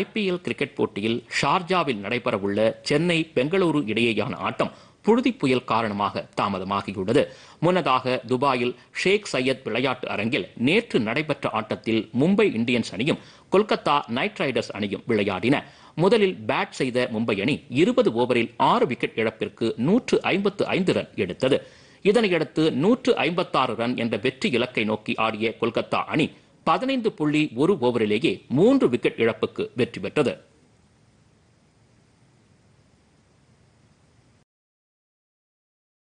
IPL cricket போட்டியில் ஷார்ஜாவில் நடைபெறவுள்ள சென்னை பெங்களூரு இடையேயான ஆட்டம் புழுதி புயல் காரணமாக தாமதமாகியுள்ளது முன்னதாக துபாயில் ஷேக் சையத் விளையாட்டு அரங்கில் நேற்று நடைபெற்ற ஆட்டத்தில் மும்பை இந்தியன்ஸ் அணியும் கொல்கத்தா நைட் ரைடர்ஸ் அணியும் விளையாடின முதலில் பேட் செய்த மும்பை அணி இருபது ஓவரில் ஆறு விக்கெட் இழப்பிற்கு நூற்று ஐம்பத்து ஐந்து ரன் எடுத்தது இதனையடுத்து நூற்று ஐம்பத்தாறு ரன் என்ற வெற்றி இலக்கை நோக்கி ஆடிய கொல்கத்தா அணி பதினைந்து புள்ளி ஒரு ஓவரிலேயே மூன்று விக்கெட் இழப்புக்கு வெற்றி பெற்றது